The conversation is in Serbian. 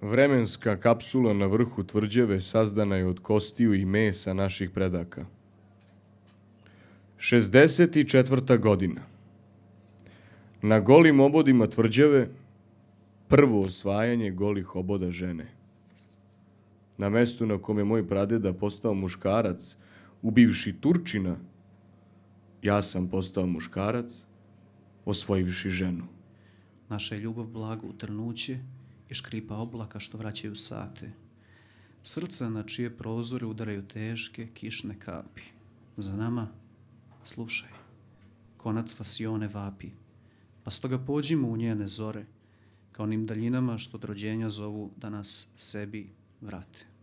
Vremenska kapsula na vrhu tvrđave sazdana je od kostiju i mesa naših predaka. 64. godina Na golim obodima tvrđave prvo osvajanje golih oboda žene. Na mestu na kome moj pradeda postao muškarac, ubivši Turčina, ja sam postao muškarac, osvojivši ženu. Naša je ljubav u utrnuće, i škripa oblaka što vraćaju sate. Srca na čije prozore udaraju teške kišne kapi. Za nama, slušaj, konac fasione vapi, pa stoga pođimo u njene zore, ka onim daljinama što od rođenja zovu da nas sebi vrate.